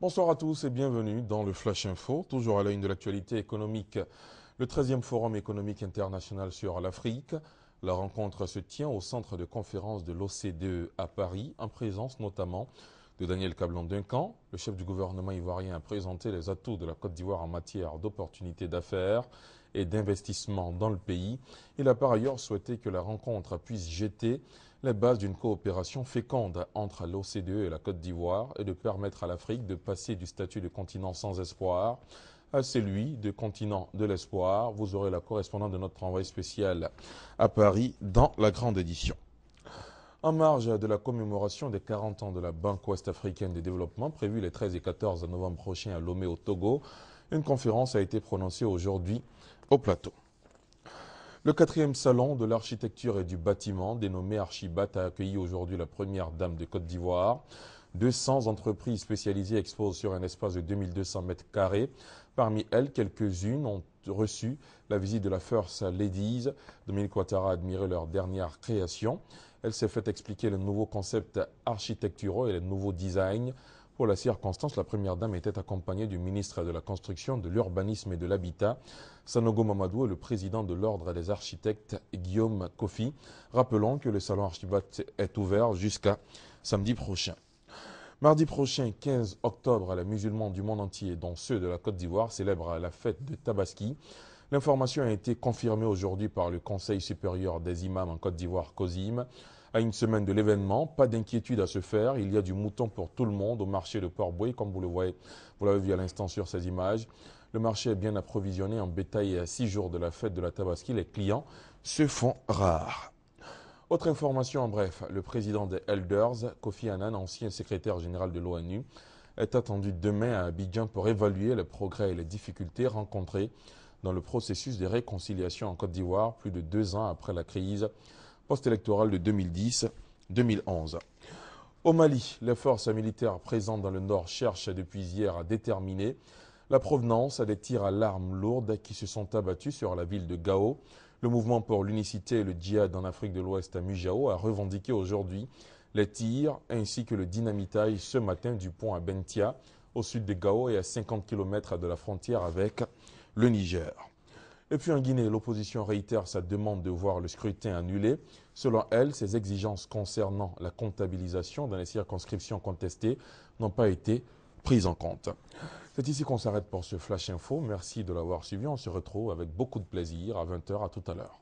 Bonsoir à tous et bienvenue dans le Flash Info, toujours à l'œil de l'actualité économique. Le 13e Forum économique international sur l'Afrique. La rencontre se tient au centre de conférence de l'OCDE à Paris, en présence notamment de Daniel Cablon duncan Le chef du gouvernement ivoirien a présenté les atouts de la Côte d'Ivoire en matière d'opportunités d'affaires et d'investissement dans le pays. Il a par ailleurs souhaité que la rencontre puisse jeter les bases d'une coopération féconde entre l'OCDE et la Côte d'Ivoire et de permettre à l'Afrique de passer du statut de continent sans espoir à celui de continent de l'espoir. Vous aurez la correspondance de notre envoyé spécial à Paris dans la grande édition. En marge de la commémoration des 40 ans de la Banque ouest-africaine de développement prévue les 13 et 14 novembre prochains à Lomé au Togo, une conférence a été prononcée aujourd'hui au plateau. Le quatrième salon de l'architecture et du bâtiment, dénommé Archibat, a accueilli aujourd'hui la première dame de Côte d'Ivoire. 200 entreprises spécialisées exposent sur un espace de 2200 mètres carrés. Parmi elles, quelques-unes ont reçu la visite de la First Ladies. Dominique Ouattara a admiré leur dernière création. Elle s'est fait expliquer les nouveaux concepts architecturaux et les nouveaux designs. Pour la circonstance, la première dame était accompagnée du ministre de la Construction, de l'Urbanisme et de l'Habitat, Sanogo Mamadou et le président de l'Ordre des architectes, Guillaume Kofi. Rappelons que le salon Archibat est ouvert jusqu'à samedi prochain. Mardi prochain, 15 octobre, les musulmans du monde entier, dont ceux de la Côte d'Ivoire, célèbrent la fête de Tabaski. L'information a été confirmée aujourd'hui par le Conseil supérieur des imams en Côte d'Ivoire, COSIM. À une semaine de l'événement, pas d'inquiétude à se faire. Il y a du mouton pour tout le monde au marché de Port-Boué, comme vous le voyez. Vous l'avez vu à l'instant sur ces images. Le marché est bien approvisionné en bétail et à six jours de la fête de la Tabaski, les clients se font rares. Autre information en bref, le président des Elders, Kofi Annan, ancien secrétaire général de l'ONU, est attendu demain à Abidjan pour évaluer les progrès et les difficultés rencontrées dans le processus de réconciliation en Côte d'Ivoire plus de deux ans après la crise post-électorale de 2010-2011. Au Mali, les forces militaires présentes dans le nord cherchent depuis hier à déterminer la provenance des tirs à l'arme lourde qui se sont abattus sur la ville de Gao le mouvement pour l'unicité et le djihad en Afrique de l'Ouest à Mujao a revendiqué aujourd'hui les tirs ainsi que le dynamitage ce matin du pont à Bentia, au sud de Gao et à 50 km de la frontière avec le Niger. Et puis en Guinée, l'opposition réitère sa demande de voir le scrutin annulé. Selon elle, ses exigences concernant la comptabilisation dans les circonscriptions contestées n'ont pas été prise en compte. C'est ici qu'on s'arrête pour ce Flash Info. Merci de l'avoir suivi. On se retrouve avec beaucoup de plaisir à 20h. À tout à l'heure.